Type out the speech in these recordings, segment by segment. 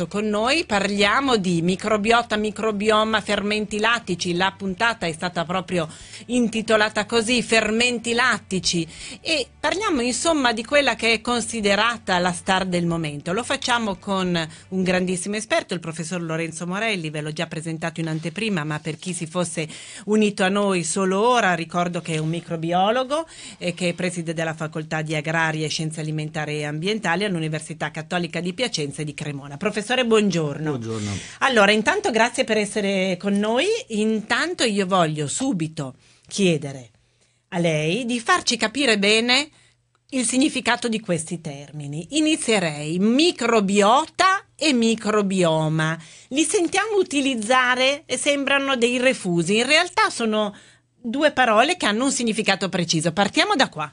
pranzo con noi, parliamo di microbiota, microbioma, fermenti lattici, la puntata è stata proprio intitolata così, fermenti lattici e parliamo insomma di quella che è considerata la star del momento. Lo facciamo con un grandissimo esperto, il professor Lorenzo Morelli, ve l'ho già presentato in anteprima, ma per chi si fosse unito a noi solo ora, ricordo che è un microbiologo e eh, che è preside della facoltà di agraria e scienze alimentari e ambientali all'Università Cattolica di Piacenza e di Cremona. Professor professore, buongiorno. Buongiorno. Allora, intanto grazie per essere con noi. Intanto io voglio subito chiedere a lei di farci capire bene il significato di questi termini. Inizierei microbiota e microbioma. Li sentiamo utilizzare e sembrano dei refusi, in realtà sono due parole che hanno un significato preciso. Partiamo da qua.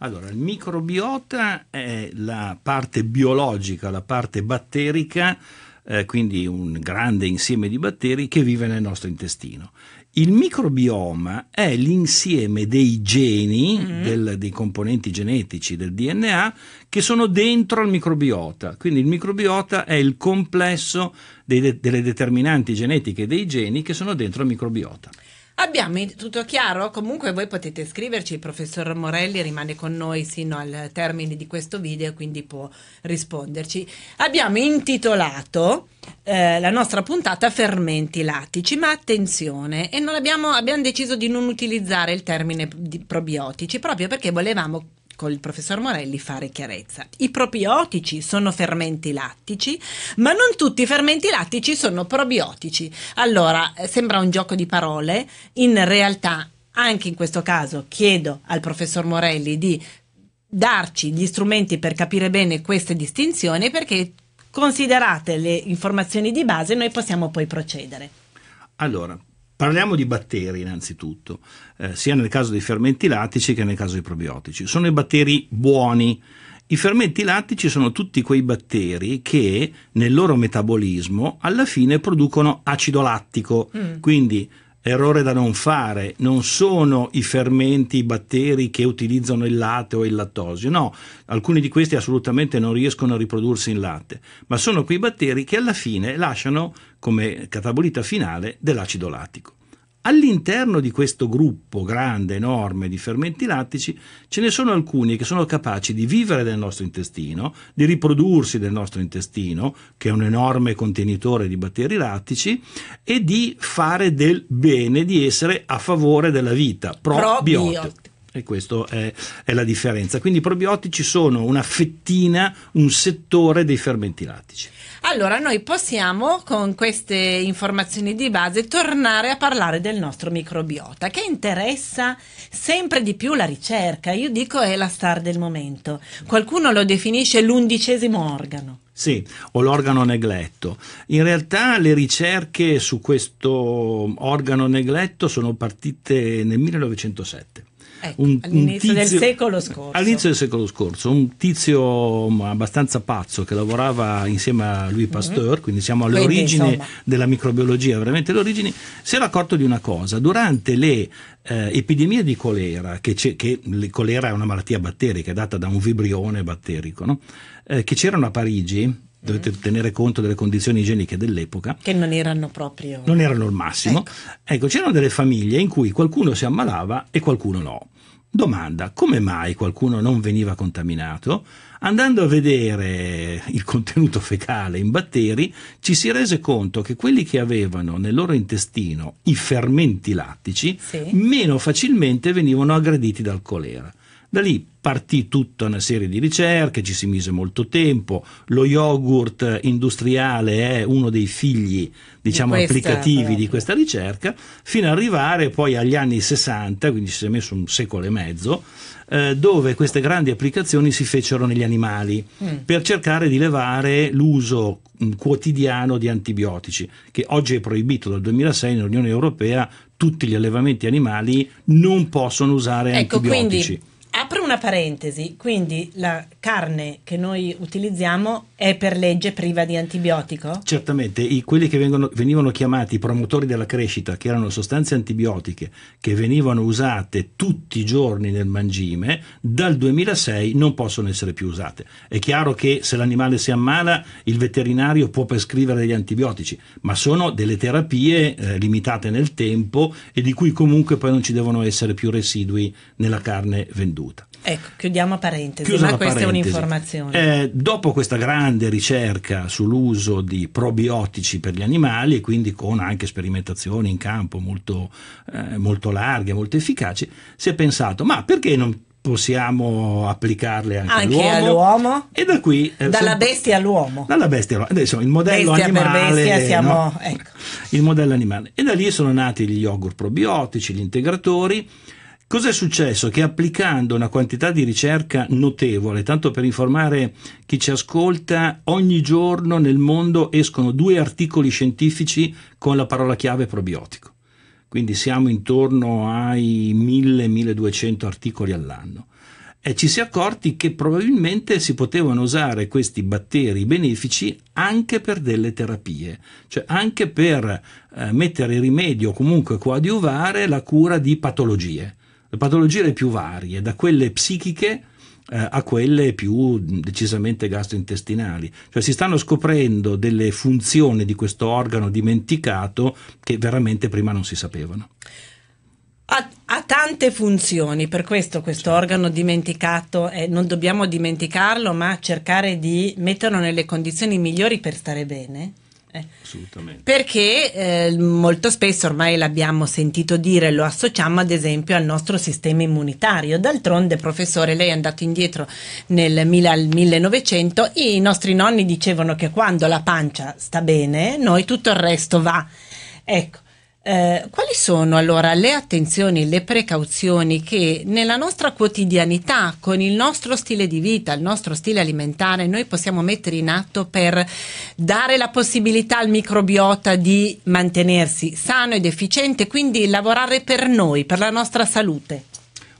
Allora, il microbiota è la parte biologica, la parte batterica, eh, quindi un grande insieme di batteri che vive nel nostro intestino. Il microbioma è l'insieme dei geni, mm. del, dei componenti genetici del DNA che sono dentro il microbiota. Quindi il microbiota è il complesso dei, delle determinanti genetiche dei geni che sono dentro il microbiota. Abbiamo tutto chiaro? Comunque voi potete scriverci, il professor Morelli rimane con noi sino al termine di questo video, quindi può risponderci. Abbiamo intitolato eh, la nostra puntata Fermenti lattici, ma attenzione, abbiamo, abbiamo deciso di non utilizzare il termine probiotici proprio perché volevamo con il professor Morelli fare chiarezza. I probiotici sono fermenti lattici, ma non tutti i fermenti lattici sono probiotici. Allora, eh, sembra un gioco di parole, in realtà anche in questo caso chiedo al professor Morelli di darci gli strumenti per capire bene queste distinzioni perché considerate le informazioni di base noi possiamo poi procedere. Allora, Parliamo di batteri innanzitutto, eh, sia nel caso dei fermenti lattici che nel caso dei probiotici. Sono i batteri buoni. I fermenti lattici sono tutti quei batteri che nel loro metabolismo alla fine producono acido lattico, mm. quindi errore da non fare, non sono i fermenti, i batteri che utilizzano il latte o il lattosio, no, alcuni di questi assolutamente non riescono a riprodursi in latte, ma sono quei batteri che alla fine lasciano come catabolita finale dell'acido lattico. All'interno di questo gruppo grande, enorme di fermenti lattici ce ne sono alcuni che sono capaci di vivere nel nostro intestino, di riprodursi nel nostro intestino, che è un enorme contenitore di batteri lattici, e di fare del bene, di essere a favore della vita, probiotico. E questa è, è, la differenza. Quindi i probiotici sono una fettina, un settore dei fermenti lattici. Allora, noi possiamo con queste informazioni di base tornare a parlare del nostro microbiota che interessa sempre di più la ricerca. Io dico è la star del momento. Qualcuno lo definisce l'undicesimo organo. Sì, o l'organo negletto. In realtà le ricerche su questo organo negletto sono partite nel 1907 Ecco, un, all'inizio un tizio, del secolo scorso. All'inizio del secolo scorso, un tizio abbastanza pazzo che lavorava insieme a Louis mhm. Pasteur, mm-hmm. quindi siamo alle quindi, origini insomma. della microbiologia, veramente le origini, si era accorto di una cosa, durante le eh, epidemie di colera, che, che colera è una malattia batterica, data da un vibrione batterico, no? eh, che c'erano a Parigi, dovete tenere conto delle condizioni igieniche dell'epoca. Che non erano proprio... Non erano il massimo. Ecco. ecco, c'erano delle famiglie in cui qualcuno si ammalava e qualcuno no. Domanda, come mai qualcuno non veniva contaminato? Andando a vedere il contenuto fecale in batteri, ci si rese conto che quelli che avevano nel loro intestino i fermenti lattici sì. meno facilmente venivano aggrediti dal colera. Da lì partì tutta una serie di ricerche, ci si mise molto tempo, lo yogurt industriale è uno dei figli, diciamo, di questa, applicativi però. di questa ricerca, fino ad arrivare poi agli anni 60, quindi ci si è messo un secolo e mezzo, eh, dove queste grandi applicazioni si fecero negli animali mm. per cercare di levare l'uso mm, quotidiano di antibiotici, che oggi è proibito dal 2006 nell'Unione Europea, tutti gli allevamenti animali non possono usare ecco, antibiotici. Quindi una parentesi, quindi la carne che noi utilizziamo è per legge priva di antibiotico? Certamente, i, quelli che vengono, venivano chiamati promotori della crescita, che erano sostanze antibiotiche che venivano usate tutti i giorni nel mangime, dal 2006 non possono essere più usate. È chiaro che se l'animale si ammala il veterinario può prescrivere degli antibiotici, ma sono delle terapie eh, limitate nel tempo e di cui comunque poi non ci devono essere più residui nella carne venduta. Ecco, chiudiamo parentesi, Chiusa ma questa parentesi. è un'informazione. Eh, dopo questa grande ricerca sull'uso di probiotici per gli animali, e quindi con anche sperimentazioni in campo molto, eh, molto larghe, molto efficaci, si è pensato, ma perché non possiamo applicarle anche, anche all'uomo. all'uomo. e da qui eh, dalla sono... bestia all'uomo dalla bestia all'uomo adesso il modello bestia animale bestia siamo no? ecco. il modello animale e da lì sono nati gli yogurt probiotici gli integratori Cos'è successo? Che applicando una quantità di ricerca notevole, tanto per informare chi ci ascolta, ogni giorno nel mondo escono due articoli scientifici con la parola chiave probiotico. Quindi siamo intorno ai 1000-1200 articoli all'anno. E ci si è accorti che probabilmente si potevano usare questi batteri benefici anche per delle terapie, cioè anche per eh, mettere rimedio o comunque coadiuvare la cura di patologie. Le patologie le più varie, da quelle psichiche eh, a quelle più decisamente gastrointestinali. Cioè si stanno scoprendo delle funzioni di questo organo dimenticato che veramente prima non si sapevano. Ha, ha tante funzioni, per questo questo certo. organo dimenticato eh, non dobbiamo dimenticarlo, ma cercare di metterlo nelle condizioni migliori per stare bene. Eh. Assolutamente. Perché eh, molto spesso ormai l'abbiamo sentito dire, lo associamo ad esempio al nostro sistema immunitario. D'altronde, professore, lei è andato indietro nel 1900, i nostri nonni dicevano che quando la pancia sta bene, noi tutto il resto va. Ecco, eh, quali sono allora le attenzioni, le precauzioni che nella nostra quotidianità, con il nostro stile di vita, il nostro stile alimentare, noi possiamo mettere in atto per dare la possibilità al microbiota di mantenersi sano ed efficiente, quindi lavorare per noi, per la nostra salute?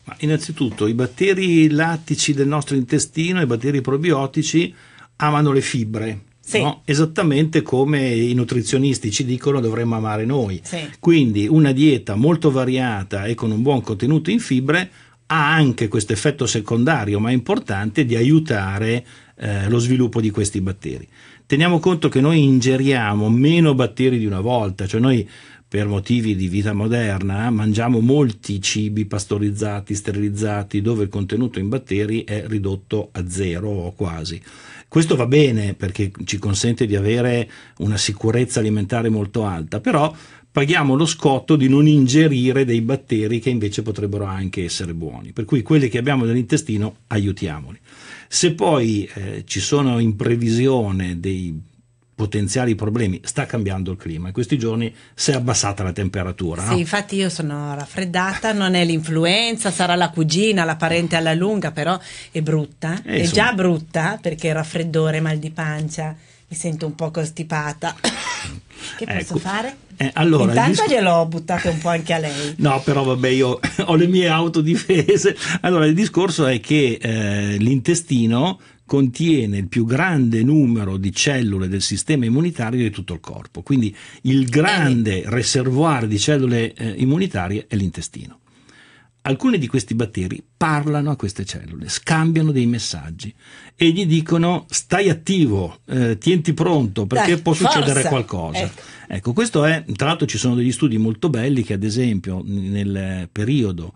Ma innanzitutto i batteri lattici del nostro intestino, i batteri probiotici, amano le fibre sì. No? Esattamente come i nutrizionisti ci dicono dovremmo amare noi. Sì. Quindi una dieta molto variata e con un buon contenuto in fibre ha anche questo effetto secondario, ma importante, di aiutare eh, lo sviluppo di questi batteri. Teniamo conto che noi ingeriamo meno batteri di una volta, cioè noi per motivi di vita moderna mangiamo molti cibi pastorizzati, sterilizzati, dove il contenuto in batteri è ridotto a zero o quasi. Questo va bene perché ci consente di avere una sicurezza alimentare molto alta, però paghiamo lo scotto di non ingerire dei batteri che invece potrebbero anche essere buoni. Per cui quelli che abbiamo nell'intestino aiutiamoli. Se poi eh, ci sono in previsione dei potenziali problemi. Sta cambiando il clima. In questi giorni si è abbassata la temperatura. Sì, no? infatti io sono raffreddata, non è l'influenza, sarà la cugina, la parente alla lunga, però è brutta. Eh, è insomma. già brutta perché raffreddore, mal di pancia, mi sento un po' costipata. che posso ecco. fare? Eh, allora, Intanto discor- gliel'ho buttato un po' anche a lei. No, però vabbè, io ho le mie autodifese. Allora, il discorso è che eh, l'intestino contiene il più grande numero di cellule del sistema immunitario di tutto il corpo. Quindi il grande reservoir di cellule eh, immunitarie è l'intestino. Alcuni di questi batteri parlano a queste cellule, scambiano dei messaggi e gli dicono stai attivo, eh, tienti pronto perché Dai, può succedere forza. qualcosa. Ecco. ecco, questo è, tra l'altro ci sono degli studi molto belli che ad esempio nel periodo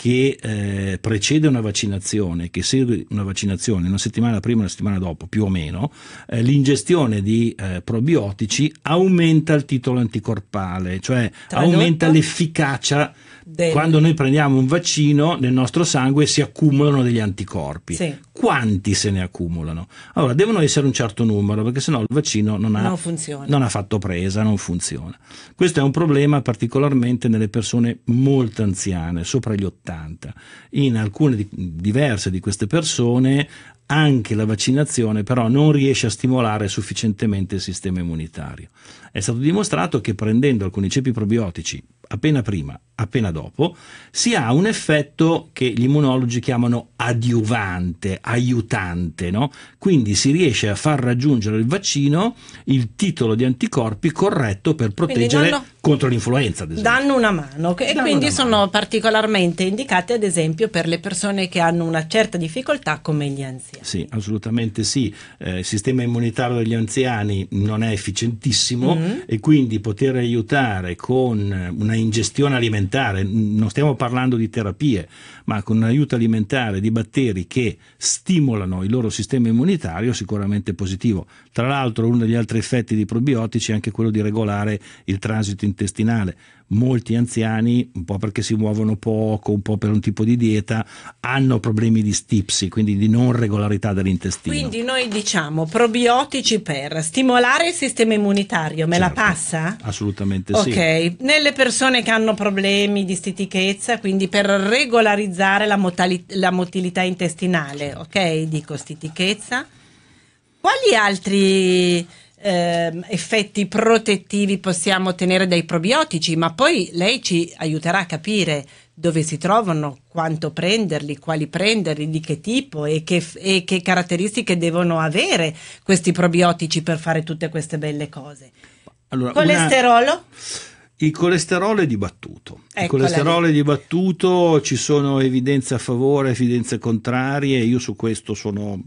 che eh, precede una vaccinazione, che segue una vaccinazione una settimana prima e una settimana dopo, più o meno, eh, l'ingestione di eh, probiotici aumenta il titolo anticorpale, cioè Tradotto. aumenta l'efficacia del... Quando noi prendiamo un vaccino, nel nostro sangue si accumulano degli anticorpi. Sì. Quanti se ne accumulano? Allora, devono essere un certo numero, perché sennò il vaccino non ha, non, non ha fatto presa, non funziona. Questo è un problema particolarmente nelle persone molto anziane, sopra gli 80. In alcune di, diverse di queste persone anche la vaccinazione però non riesce a stimolare sufficientemente il sistema immunitario. È stato dimostrato che prendendo alcuni ceppi probiotici appena prima, appena dopo, si ha un effetto che gli immunologi chiamano adiuvante, aiutante, no? Quindi si riesce a far raggiungere il vaccino il titolo di anticorpi corretto per proteggere danno, contro l'influenza, ad esempio. Danno una mano e danno quindi sono mano. particolarmente indicate ad esempio per le persone che hanno una certa difficoltà come gli anziani. Sì, assolutamente sì. Eh, il sistema immunitario degli anziani non è efficientissimo mm-hmm. e quindi poter aiutare con una ingestione alimentare, non stiamo parlando di terapie, ma con un aiuto alimentare di batteri che stimolano il loro sistema immunitario sicuramente positivo. Tra l'altro uno degli altri effetti di probiotici è anche quello di regolare il transito intestinale. Molti anziani, un po' perché si muovono poco, un po' per un tipo di dieta, hanno problemi di stipsi, quindi di non regolarità dell'intestino. Quindi noi diciamo probiotici per stimolare il sistema immunitario, me certo, la passa? Assolutamente sì. Ok, nelle persone persone che hanno problemi di stitichezza, quindi per regolarizzare la, motali- la motilità intestinale, ok? Dico stitichezza. Quali altri eh, effetti protettivi possiamo ottenere dai probiotici? Ma poi lei ci aiuterà a capire dove si trovano, quanto prenderli, quali prenderli, di che tipo e che, e che caratteristiche devono avere questi probiotici per fare tutte queste belle cose. Allora, Colesterolo? Una... Il colesterolo è dibattuto. Ecco il colesterolo è dibattuto, ci sono evidenze a favore, evidenze contrarie, io su questo sono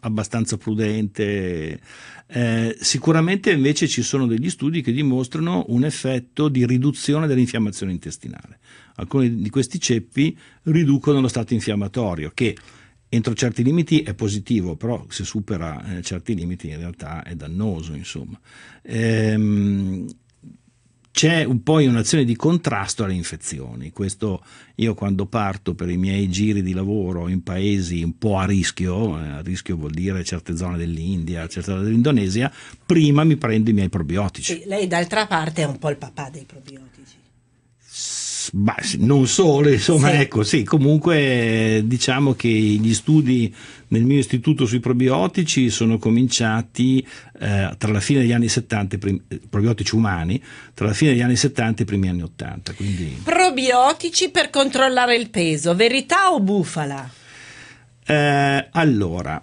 abbastanza prudente. Eh, sicuramente invece ci sono degli studi che dimostrano un effetto di riduzione dell'infiammazione intestinale. Alcuni di questi ceppi riducono lo stato infiammatorio che entro certi limiti è positivo, però se supera eh, certi limiti in realtà è dannoso, insomma. Ehm, c'è un poi un'azione di contrasto alle infezioni. Questo io quando parto per i miei giri di lavoro in paesi un po' a rischio, eh, a rischio vuol dire certe zone dell'India, certe zone dell'Indonesia, prima mi prendo i miei probiotici. E lei d'altra parte è un po' il papà dei probiotici. Bah, non solo, insomma, sì. ecco, sì, comunque eh, diciamo che gli studi nel mio istituto sui probiotici sono cominciati eh, tra la fine degli anni 70, primi, probiotici umani, tra la fine degli anni 70 e i primi anni 80. Quindi... Probiotici per controllare il peso, verità o bufala? Eh, allora,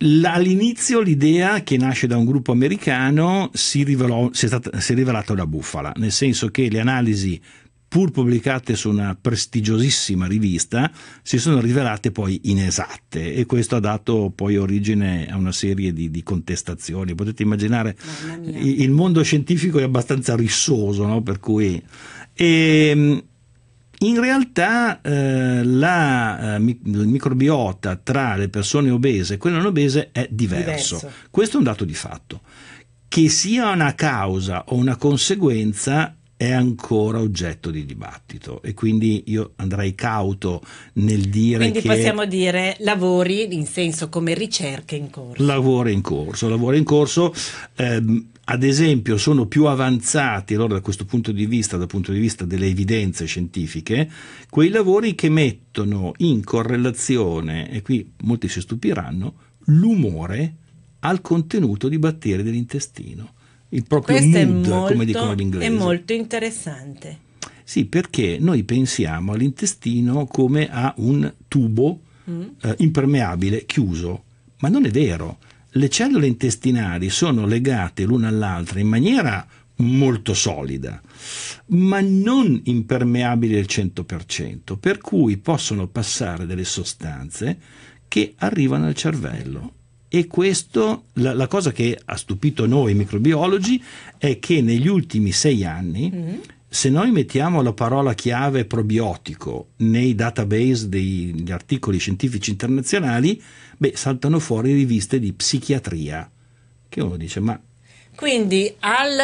All'inizio l'idea che nasce da un gruppo americano si, rivelò, si, è stata, si è rivelata una bufala, nel senso che le analisi pur pubblicate su una prestigiosissima rivista, si sono rivelate poi inesatte e questo ha dato poi origine a una serie di, di contestazioni. Potete immaginare, il mondo scientifico è abbastanza rissoso, no? per cui... E, ehm, in realtà eh, la eh, microbiota tra le persone obese e quelle non obese è diverso. diverso. Questo è un dato di fatto. Che sia una causa o una conseguenza è ancora oggetto di dibattito e quindi io andrei cauto nel dire quindi che possiamo dire lavori in senso come ricerche in corso lavori in corso lavori in corso ehm, ad esempio sono più avanzati allora da questo punto di vista dal punto di vista delle evidenze scientifiche quei lavori che mettono in correlazione e qui molti si stupiranno l'umore al contenuto di batteri dell'intestino il proprio Questo mood, molto, come dicono gli inglesi. È molto interessante. Sì, perché noi pensiamo all'intestino come a un tubo mm. eh, impermeabile, chiuso, ma non è vero. Le cellule intestinali sono legate l'una all'altra in maniera molto solida, ma non impermeabili al 100%, per cui possono passare delle sostanze che arrivano al cervello e questo, la, la, cosa che ha stupito noi microbiologi è che negli ultimi sei anni, mm. se noi mettiamo la parola chiave probiotico nei database degli articoli scientifici internazionali, beh, saltano fuori riviste di psichiatria, che uno dice ma quindi al,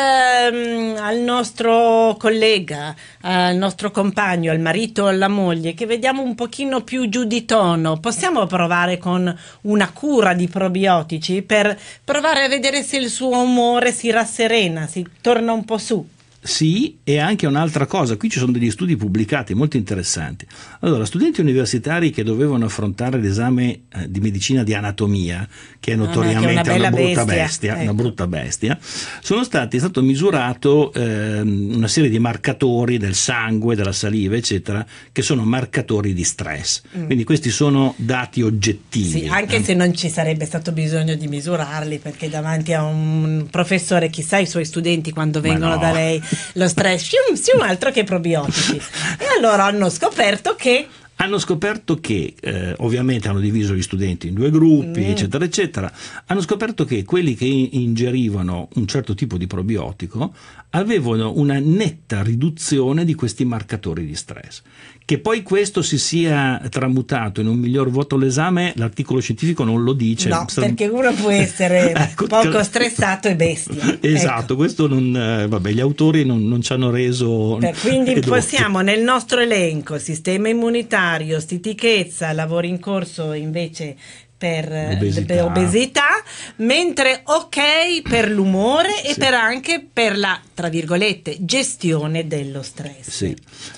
um, al, nostro collega, al nostro compagno, al marito, o alla moglie, che vediamo un pochino più giù di tono, possiamo provare con una cura di probiotici per provare a vedere se il suo umore si rasserena, si torna un po' su? sì, e anche un'altra cosa, qui ci sono degli studi pubblicati molto interessanti. Allora, studenti universitari che dovevano affrontare l'esame eh, di medicina di anatomia, che è notoriamente ah, no, no, che è una, una, brutta bestia, bestia, ecco. una, brutta bestia, sono stati, è stato misurato eh, una serie di marcatori del sangue, della saliva, eccetera, che sono marcatori di stress. Mm. Quindi questi sono dati oggettivi. Sì, anche eh. se non ci sarebbe stato bisogno di misurarli, perché davanti a un professore, chissà i suoi studenti quando vengono no. da lei lo stress, fium, fium, altro che probiotici. E allora hanno scoperto che hanno scoperto che, eh, ovviamente hanno diviso gli studenti in due gruppi, mm. eccetera, eccetera, hanno scoperto che quelli che ingerivano un certo tipo di probiotico avevano una netta riduzione di questi marcatori di stress. Che poi questo si sia tramutato in un miglior voto all'esame, l'articolo scientifico non lo dice. No, perché uno può essere ecco, poco ecco. stressato e bestia. Esatto, ecco. questo non, eh, vabbè, gli autori non, non ci hanno reso... Per, quindi edotto. possiamo nel nostro elenco sistema immunitario salario, stitichezza, lavori in corso invece per l'obesità, eh, per mentre ok per l'umore sì. e per anche per la, tra virgolette, gestione dello stress. Sì,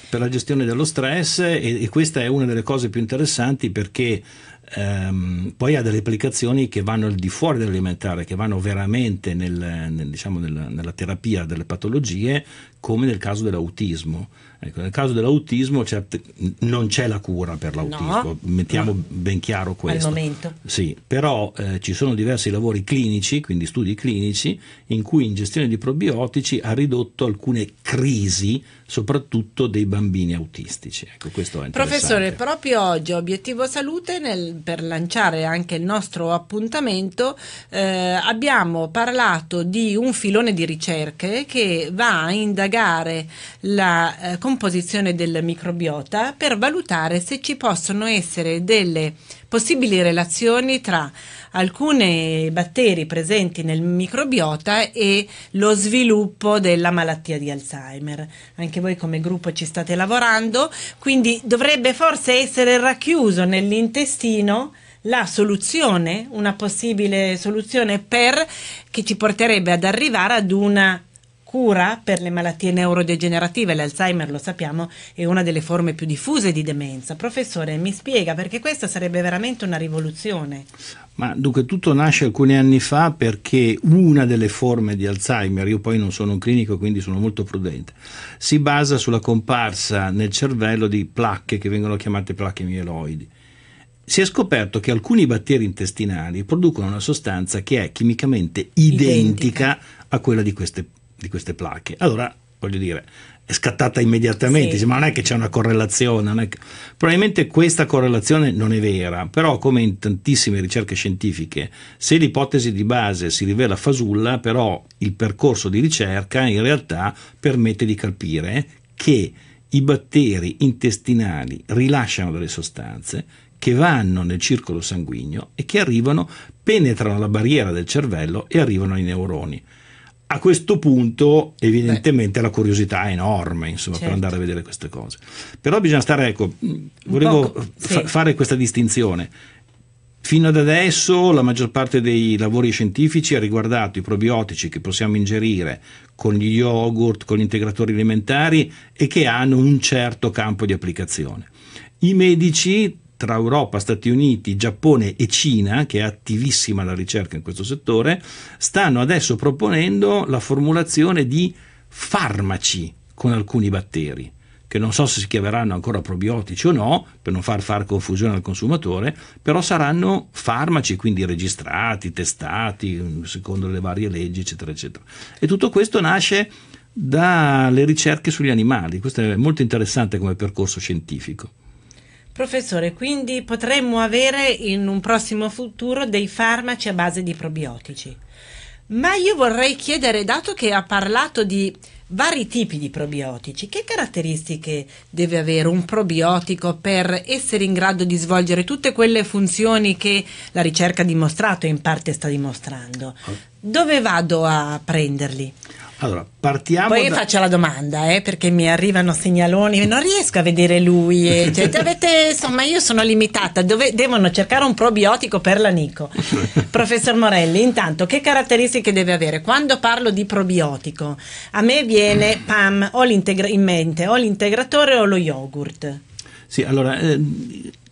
per la gestione dello stress e, e questa è una delle cose più interessanti perché ehm, poi ha delle applicazioni che vanno al di fuori dell'alimentare, che vanno veramente nel, nel, diciamo, nel, nella terapia delle patologie, come nel caso dell'autismo Ecco, nel caso dell'autismo certe, non c'è la cura per l'autismo, no, mettiamo no. ben chiaro questo. Al momento. Sì, però eh, ci sono diversi lavori clinici, quindi studi clinici, in cui ingestione di probiotici ha ridotto alcune crisi, soprattutto dei bambini autistici. Ecco, Professore, proprio oggi Obiettivo Salute, nel, per lanciare anche il nostro appuntamento, eh, abbiamo parlato di un filone di ricerche che va a indagare la eh, composizione del microbiota per valutare se ci possono essere delle possibili relazioni tra alcuni batteri presenti nel microbiota e lo sviluppo della malattia di Alzheimer. Anche voi come gruppo ci state lavorando, quindi dovrebbe forse essere racchiuso nell'intestino la soluzione, una possibile soluzione per che ci porterebbe ad arrivare ad una cura per le malattie neurodegenerative, l'Alzheimer lo sappiamo è una delle forme più diffuse di demenza. Professore, mi spiega perché questa sarebbe veramente una rivoluzione. Ma dunque tutto nasce alcuni anni fa perché una delle forme di Alzheimer, io poi non sono un clinico quindi sono molto prudente, si basa sulla comparsa nel cervello di placche che vengono chiamate placche mieloidi. Si è scoperto che alcuni batteri intestinali producono una sostanza che è chimicamente identica, identica. a quella di queste placche di queste placche. Allora, voglio dire, è scattata immediatamente, sì. ma non è che c'è una correlazione, che... probabilmente questa correlazione non è vera, però come in tantissime ricerche scientifiche, se l'ipotesi di base si rivela fasulla, però il percorso di ricerca in realtà permette di capire che i batteri intestinali rilasciano delle sostanze che vanno nel circolo sanguigno e che arrivano, penetrano la barriera del cervello e arrivano ai neuroni a questo punto evidentemente Beh. la curiosità è enorme insomma, certo. per andare a vedere queste cose. Però bisogna stare, ecco, mm, volevo fa- sì. fare questa distinzione. Fino ad adesso la maggior parte dei lavori scientifici ha riguardato i probiotici che possiamo ingerire con gli yogurt, con gli integratori alimentari e che hanno un certo campo di applicazione. I medici tra Europa, Stati Uniti, Giappone e Cina, che è attivissima la ricerca in questo settore, stanno adesso proponendo la formulazione di farmaci con alcuni batteri che non so se si chiameranno ancora probiotici o no, per non far far confusione al consumatore, però saranno farmaci, quindi registrati, testati, mm, secondo le varie leggi, eccetera, eccetera. E tutto questo nasce dalle ricerche sugli animali, questo è molto interessante come percorso scientifico. Professore, quindi potremmo avere in un prossimo futuro dei farmaci a base di probiotici. Ma io vorrei chiedere, dato che ha parlato di vari tipi di probiotici, che caratteristiche deve avere un probiotico per essere in grado di svolgere tutte quelle funzioni che la ricerca ha dimostrato e in parte sta dimostrando? Ah. Dove vado a prenderli? Allora, partiamo. Poi da... faccio la domanda, eh, perché mi arrivano segnaloni, non riesco a vedere lui. Eh. Cioè, avete, insomma, io sono limitata. Dove, devono cercare un probiotico per l'anico. Professor Morelli, intanto, che caratteristiche deve avere? Quando parlo di probiotico, a me viene PAM o in mente o l'integratore o lo yogurt. Sì, allora, eh,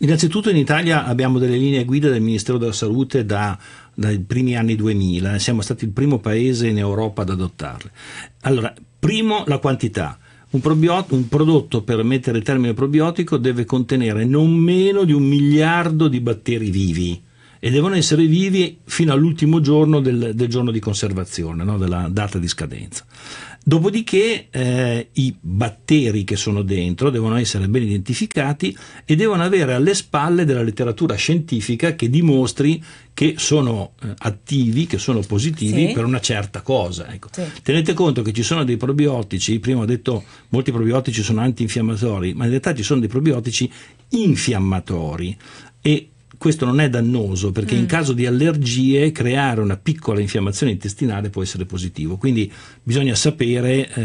innanzitutto in Italia abbiamo delle linee guida del Ministero della Salute da dai primi anni 2000, siamo stati il primo paese in Europa ad adottarle. Allora, primo la quantità. Un, un, prodotto per mettere il termine probiotico deve contenere non meno di un miliardo di batteri vivi e devono essere vivi fino all'ultimo giorno del, del giorno di conservazione, no? della data di scadenza. Dopodiché eh, i batteri che sono dentro devono essere ben identificati e devono avere alle spalle della letteratura scientifica che dimostri che sono eh, attivi, che sono positivi sì. per una certa cosa. Ecco. Sì. Tenete conto che ci sono dei probiotici, prima ho detto molti probiotici sono antinfiammatori, ma in realtà ci sono dei probiotici infiammatori e questo non è dannoso perché mm. in caso di allergie creare una piccola infiammazione intestinale può essere positivo, quindi bisogna sapere eh,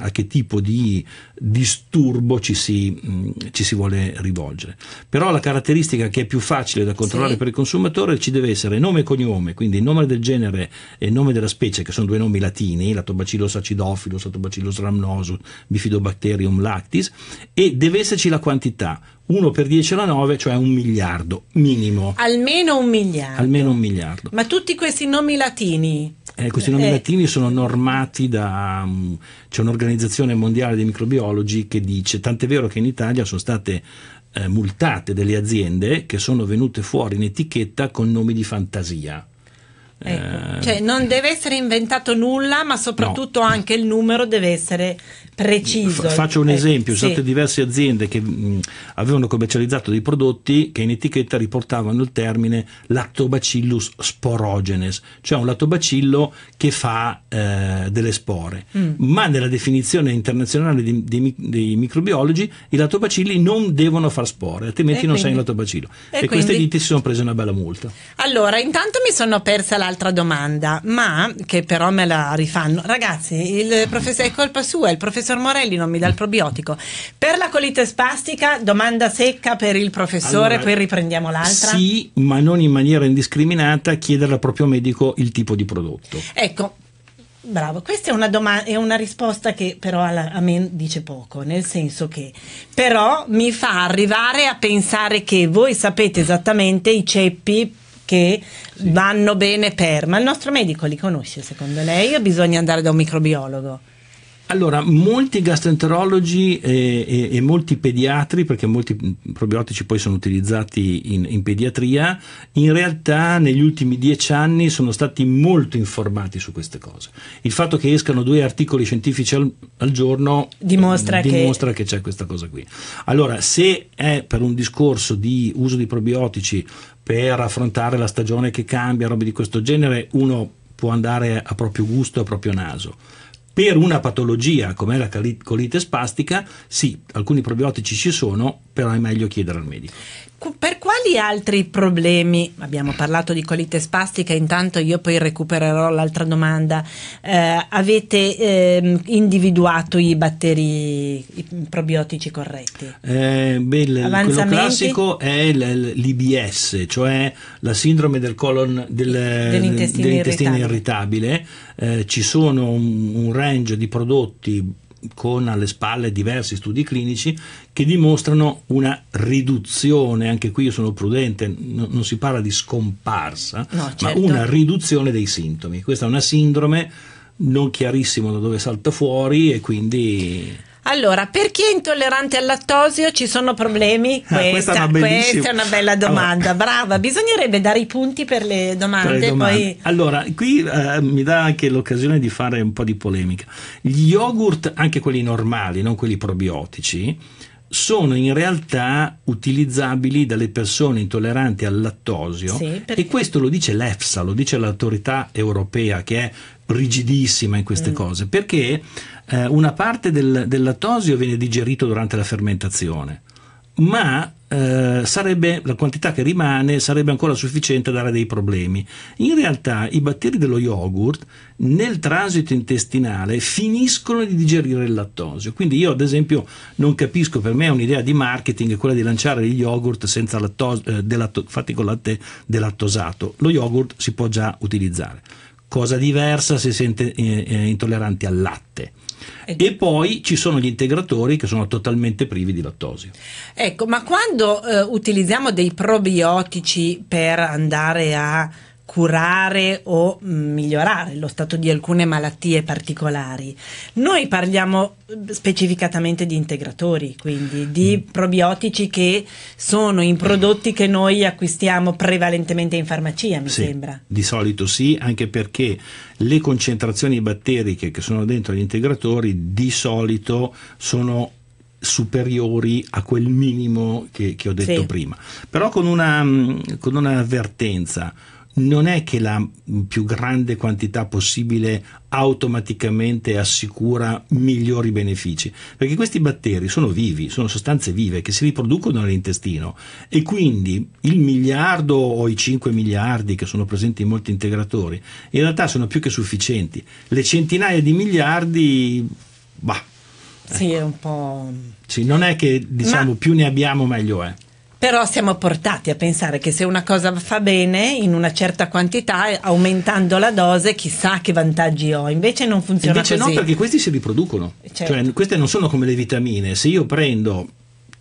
a che tipo di disturbo ci si, mh, mm, ci si, vuole rivolgere. Però la caratteristica che è più facile da controllare sì. per il consumatore ci deve essere nome e cognome, quindi nome del genere e nome della specie, che sono due nomi latini, Lactobacillus acidophilus, Lactobacillus rhamnosus, Bifidobacterium lactis, e deve esserci la quantità. 1 per 10 alla 9, cioè un miliardo minimo. Almeno un miliardo. Almeno un miliardo. Ma tutti questi nomi latini? Eh, questi nomi eh. latini sono normati da... Um, c'è un'organizzazione mondiale dei microbiologi Scientology che dice, tant'è vero che in Italia sono state eh, multate delle aziende che sono venute fuori in etichetta con nomi di fantasia Ecco. Eh, cioè non deve essere inventato nulla, ma soprattutto no. anche il numero deve essere preciso. F- faccio un eh, esempio, eh, sono state diverse aziende che mh, mm, avevano commercializzato dei prodotti che in etichetta riportavano il termine Lactobacillus sporogenes, cioè un lattobacillo che fa eh, delle spore, mm. ma nella definizione internazionale di, di, dei microbiologi i lattobacilli non devono far spore, altrimenti e non quindi, sei un lattobacillo. E, e queste ditte si sono prese una bella multa. Allora, intanto mi sono persa la l'altra domanda, ma che però me la rifanno. Ragazzi, il professor, è colpa sua, il professor Morelli non mi dà il probiotico. Per la colite spastica, domanda secca per il professore, allora, poi riprendiamo l'altra. Sì, ma non in maniera indiscriminata chiedere al proprio medico il tipo di prodotto. Ecco, Bravo, questa è una, doma- è una risposta che però alla- a me dice poco, nel senso che però mi fa arrivare a pensare che voi sapete esattamente i ceppi che sì. vanno bene per, ma il nostro medico li conosce secondo lei o bisogna andare da un microbiologo? Allora, molti gastroenterologi e, e, e, molti pediatri, perché molti probiotici poi sono utilizzati in, in, pediatria, in realtà negli ultimi dieci anni sono stati molto informati su queste cose. Il fatto che escano due articoli scientifici al, al giorno dimostra, eh, che... dimostra, che... c'è questa cosa qui. Allora, se è per un discorso di uso di probiotici per affrontare la stagione che cambia, robe di questo genere, uno può andare a proprio gusto, a proprio naso. Per una patologia come la colite spastica, sì, alcuni probiotici ci sono, però è meglio chiedere al medico per quali altri problemi, abbiamo parlato di colite spastica, intanto io poi recupererò l'altra domanda, eh, avete eh, individuato i batteri i probiotici corretti? Eh, beh, quello classico è l'IBS, cioè la sindrome del colon del, dell'intestino, dell'intestino, irritabile, irritabile. Eh, ci sono un, un range di prodotti con alle spalle diversi studi clinici che dimostrano una riduzione, anche qui io sono prudente, no, non si parla di scomparsa, no, certo. ma una riduzione dei sintomi. Questa è una sindrome non chiarissimo da dove salta fuori e quindi... Allora, per chi è intollerante al lattosio ci sono problemi? Questa, ah, questa, è, una questa è, una bella domanda, allora. brava, bisognerebbe dare i punti per le domande. Per le domande. Poi... Allora, qui eh, mi dà anche l'occasione di fare un po' di polemica. Gli yogurt, anche quelli normali, non quelli probiotici, sono in realtà utilizzabili dalle persone intolleranti al lattosio sì, perché... e questo lo dice l'EFSA, lo dice l'autorità europea che è rigidissima in queste mm. cose, perché eh, una parte del, del lattosio viene digerito durante la fermentazione, ma eh, sarebbe, la quantità che rimane sarebbe ancora sufficiente a dare dei problemi. In realtà i batteri dello yogurt nel transito intestinale finiscono di digerire il lattosio. Quindi io ad esempio non capisco, per me è un'idea di marketing quella di lanciare gli yogurt senza lattos- eh, delatto- fatti con latte delattosato. Lo yogurt si può già utilizzare. Cosa diversa se siete eh, eh intolleranti al latte e poi ci sono gli integratori che sono totalmente privi di lattosio. Ecco, ma quando eh, utilizziamo dei probiotici per andare a curare o mm, migliorare lo stato di alcune malattie particolari. Noi parliamo mm, specificatamente di integratori, quindi di mm. probiotici che sono in prodotti che noi acquistiamo prevalentemente in farmacia, mi sì, sembra. Di solito sì, anche perché le concentrazioni batteriche che sono dentro gli integratori di solito sono superiori a quel minimo che, che ho detto sì. prima, però con una, con un'avvertenza non è che la più grande quantità possibile automaticamente assicura migliori benefici, perché questi batteri sono vivi, sono sostanze vive che si riproducono nell'intestino e quindi il miliardo o i 5 miliardi che sono presenti in molti integratori in realtà sono più che sufficienti. Le centinaia di miliardi, bah, Ecco. Sì, è ecco. un po'. Mm. Sì, non è che diciamo Ma... più ne abbiamo meglio è. Però siamo portati a pensare che se una cosa fa bene in una certa quantità, aumentando la dose, chissà che vantaggi ho. Invece non funziona Invece così. no, perché questi si riproducono. Certo. Cioè, queste non sono come le vitamine. Se io prendo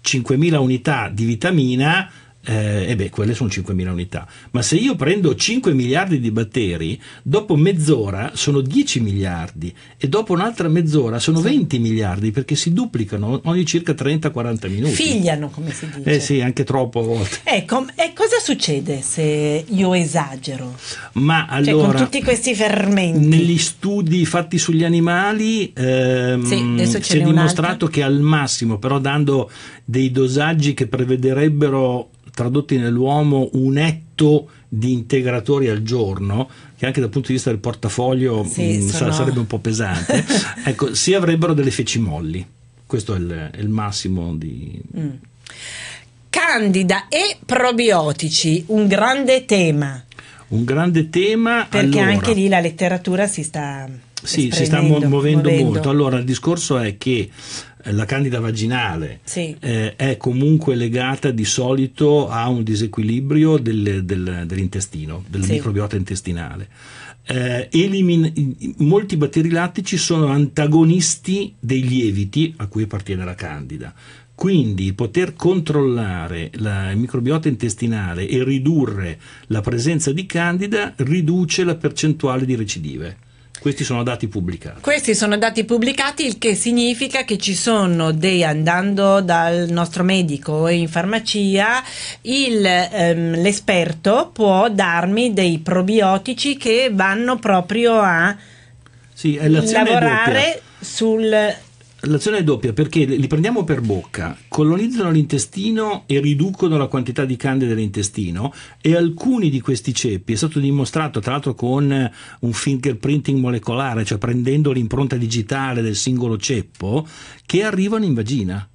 5.000 unità di vitamina, eh, e beh, quelle sono 5.000 unità. Ma se io prendo 5 miliardi di batteri, dopo mezz'ora sono 10 miliardi e dopo un'altra mezz'ora sono 20 miliardi perché si duplicano ogni circa 30-40 minuti. Figliano, come si dice. Eh sì, anche troppo a volte. Ecco, eh, e eh, cosa succede se io esagero? Ma allora, cioè, con tutti questi fermenti. Negli studi fatti sugli animali ehm, sì, si è dimostrato che al massimo, però dando dei dosaggi che prevederebbero tradotti nell'uomo un etto di integratori al giorno, che anche dal punto di vista del portafoglio sì, mh, mm, sono... sarebbe un po' pesante, ecco, si avrebbero delle feci molli. Questo è il, è il massimo di... Mm. Candida e probiotici, un grande tema un grande tema. Perché allora, anche lì la letteratura si sta... Sì, si sta muovendo, muovendo, molto. Allora, il discorso è che eh, la candida vaginale sì. eh, è comunque legata di solito a un disequilibrio del, del, dell'intestino, del sì. microbiota intestinale. Eh, elimin- molti batteri lattici sono antagonisti dei lieviti a cui appartiene la candida. Quindi poter controllare la, microbiota intestinale e ridurre la presenza di candida riduce la percentuale di recidive. Questi sono dati pubblicati. Questi sono dati pubblicati, il che significa che ci sono dei, andando dal nostro medico in farmacia, il, ehm, l'esperto può darmi dei probiotici che vanno proprio a sì, lavorare sul L'azione è doppia perché li prendiamo per bocca, colonizzano l'intestino e riducono la quantità di candida dell'intestino e alcuni di questi ceppi, è stato dimostrato tra l'altro con eh, un fingerprinting molecolare, cioè prendendo l'impronta digitale del singolo ceppo, che arrivano in vagina.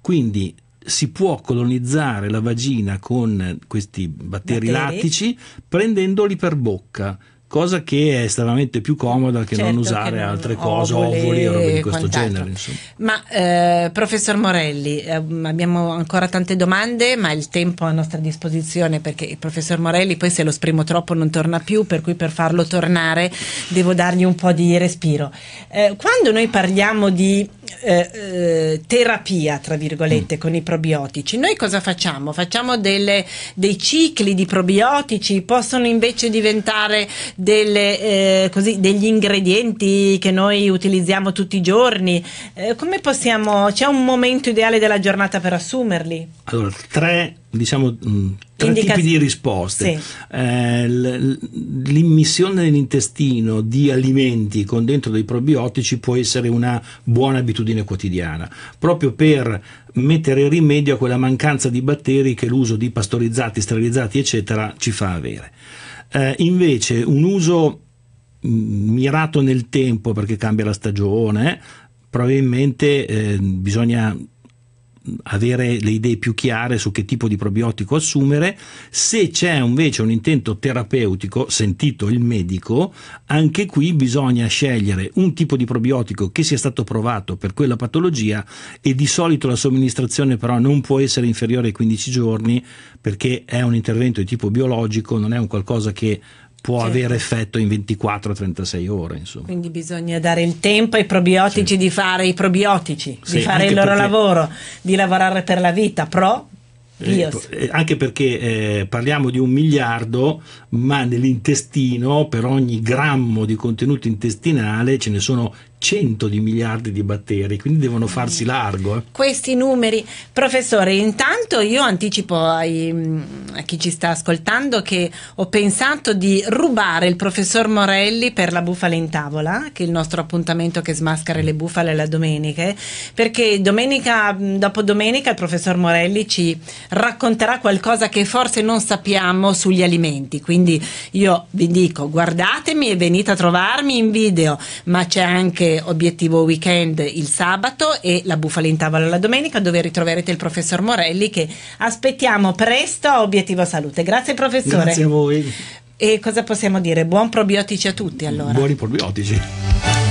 Quindi si può colonizzare la vagina con questi batteri, batteri. lattici prendendoli per bocca cosa che è estremamente più comoda che certo, non usare che non altre cose, ovoli o robe di questo genere. Insomma. Ma eh, professor Morelli, eh, abbiamo ancora tante domande, ma il tempo a nostra disposizione perché il professor Morelli poi se lo esprimo troppo non torna più, per cui per farlo tornare devo dargli un po' di respiro. Eh, quando noi parliamo di eh, eh, terapia, tra virgolette, mm. con i probiotici, noi cosa facciamo? Facciamo delle, dei cicli di probiotici, possono invece diventare delle, eh, così, degli ingredienti che noi utilizziamo tutti i giorni. Eh, come possiamo, c'è un momento ideale della giornata per assumerli? Allora, tre, diciamo, mm, tre Indica... tipi di risposte. Sì. Eh, l'immissione nell'intestino di alimenti con dentro dei probiotici può essere una buona abitudine quotidiana, proprio per mettere rimedio a quella mancanza di batteri che l'uso di pastorizzati, sterilizzati, eccetera, ci fa avere. Eh, invece un uso mm, mirato nel tempo perché cambia la stagione, probabilmente eh, bisogna avere le idee più chiare su che tipo di probiotico assumere, se c'è invece un intento terapeutico, sentito il medico, anche qui bisogna scegliere un tipo di probiotico che sia stato provato per quella patologia e di solito la somministrazione però non può essere inferiore ai 15 giorni perché è un intervento di tipo biologico, non è un qualcosa che può certo. avere effetto in 24-36 ore. Insomma. Quindi bisogna dare il tempo ai probiotici sì. di fare i probiotici, sì, di fare il loro perché... lavoro, di lavorare per la vita, pro eh, eh, anche perché eh, parliamo di un miliardo, ma nell'intestino per ogni grammo di contenuto intestinale ce ne sono 100 di miliardi di batteri, quindi devono mm. farsi largo. Eh. Questi numeri. Professore, intanto io anticipo ai, mm, a chi ci sta ascoltando che ho pensato di rubare il professor Morelli per la bufala in tavola, che è il nostro appuntamento che smascara le bufale la domenica, perché domenica mm, dopo domenica il professor Morelli ci racconterà qualcosa che forse non sappiamo sugli alimenti. Quindi io vi dico, guardatemi e venite a trovarmi in video, ma c'è anche Obiettivo Weekend il sabato e la Bufala in tavola la domenica dove ritroverete il professor Morelli che aspettiamo presto a Obiettivo Salute. Grazie professore. Grazie a voi. E cosa possiamo dire? Buon probiotici a tutti allora. Buoni probiotici.